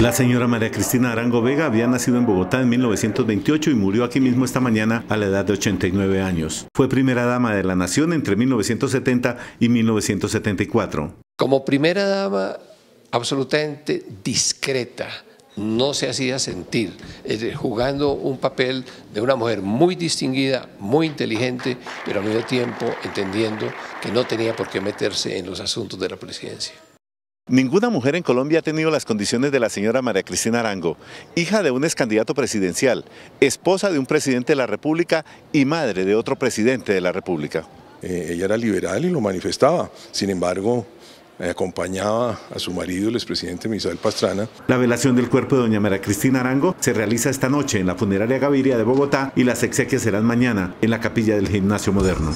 La señora María Cristina Arango Vega había nacido en Bogotá en 1928 y murió aquí mismo esta mañana a la edad de 89 años. Fue primera dama de la nación entre 1970 y 1974. Como primera dama absolutamente discreta, no se hacía sentir, jugando un papel de una mujer muy distinguida, muy inteligente, pero al mismo tiempo entendiendo que no tenía por qué meterse en los asuntos de la presidencia. Ninguna mujer en Colombia ha tenido las condiciones de la señora María Cristina Arango, hija de un ex candidato presidencial, esposa de un presidente de la República y madre de otro presidente de la República. Eh, ella era liberal y lo manifestaba, sin embargo, eh, acompañaba a su marido, el expresidente Misael Pastrana. La velación del cuerpo de doña María Cristina Arango se realiza esta noche en la funeraria Gaviria de Bogotá y las exequias serán mañana en la capilla del Gimnasio Moderno.